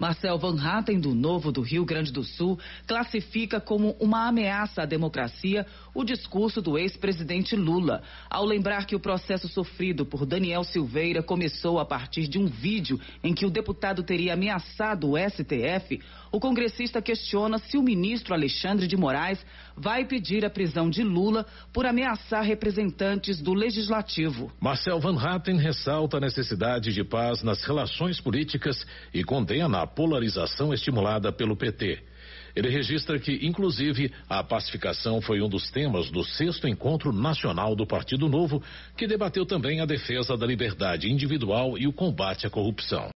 Marcel Van Hatten, do Novo do Rio Grande do Sul, classifica como uma ameaça à democracia o discurso do ex-presidente Lula, ao lembrar que o processo sofrido por Daniel Silveira começou a partir de um vídeo em que o deputado teria ameaçado o STF. O congressista questiona se o ministro Alexandre de Moraes vai pedir a prisão de Lula por ameaçar representantes do legislativo. Marcel Van Hatten ressalta a necessidade de paz nas relações políticas e condena a polarização estimulada pelo PT. Ele registra que, inclusive, a pacificação foi um dos temas do sexto encontro nacional do Partido Novo, que debateu também a defesa da liberdade individual e o combate à corrupção.